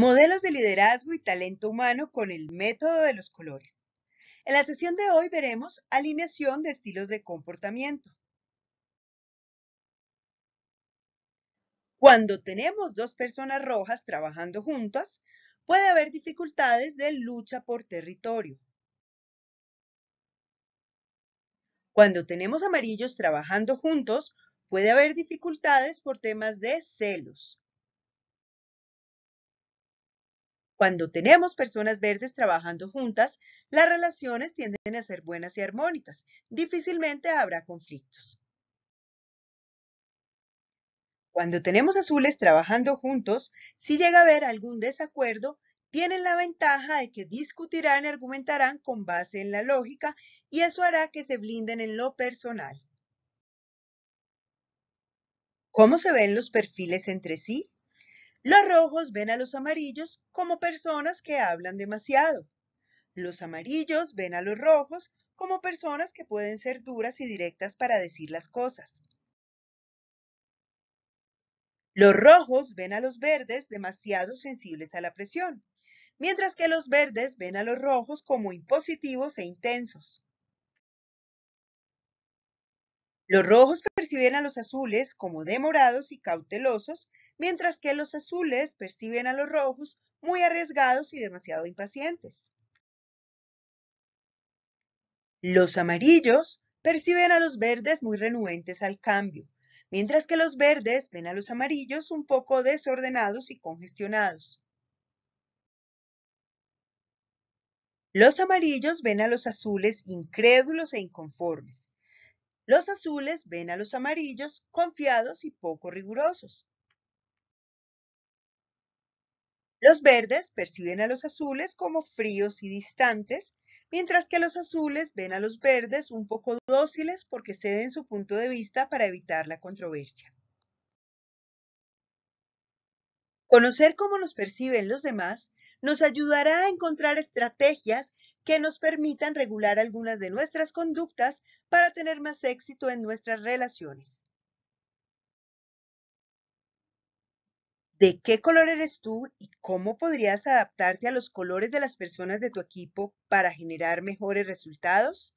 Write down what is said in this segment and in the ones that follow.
Modelos de liderazgo y talento humano con el método de los colores. En la sesión de hoy veremos alineación de estilos de comportamiento. Cuando tenemos dos personas rojas trabajando juntas, puede haber dificultades de lucha por territorio. Cuando tenemos amarillos trabajando juntos, puede haber dificultades por temas de celos, Cuando tenemos personas verdes trabajando juntas, las relaciones tienden a ser buenas y armónicas. Difícilmente habrá conflictos. Cuando tenemos azules trabajando juntos, si llega a haber algún desacuerdo, tienen la ventaja de que discutirán y argumentarán con base en la lógica y eso hará que se blinden en lo personal. ¿Cómo se ven los perfiles entre sí? Los rojos ven a los amarillos como personas que hablan demasiado. Los amarillos ven a los rojos como personas que pueden ser duras y directas para decir las cosas. Los rojos ven a los verdes demasiado sensibles a la presión, mientras que los verdes ven a los rojos como impositivos e intensos. Los rojos perciben a los azules como demorados y cautelosos, mientras que los azules perciben a los rojos muy arriesgados y demasiado impacientes. Los amarillos perciben a los verdes muy renuentes al cambio, mientras que los verdes ven a los amarillos un poco desordenados y congestionados. Los amarillos ven a los azules incrédulos e inconformes, los azules ven a los amarillos confiados y poco rigurosos. Los verdes perciben a los azules como fríos y distantes, mientras que los azules ven a los verdes un poco dóciles porque ceden su punto de vista para evitar la controversia. Conocer cómo nos perciben los demás nos ayudará a encontrar estrategias que nos permitan regular algunas de nuestras conductas para tener más éxito en nuestras relaciones. ¿De qué color eres tú y cómo podrías adaptarte a los colores de las personas de tu equipo para generar mejores resultados?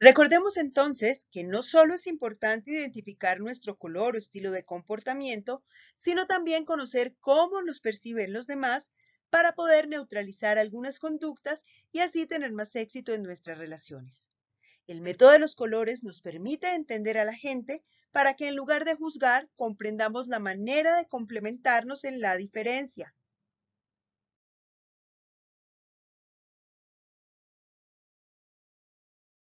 Recordemos entonces que no solo es importante identificar nuestro color o estilo de comportamiento, sino también conocer cómo nos perciben los demás para poder neutralizar algunas conductas y así tener más éxito en nuestras relaciones. El método de los colores nos permite entender a la gente para que en lugar de juzgar comprendamos la manera de complementarnos en la diferencia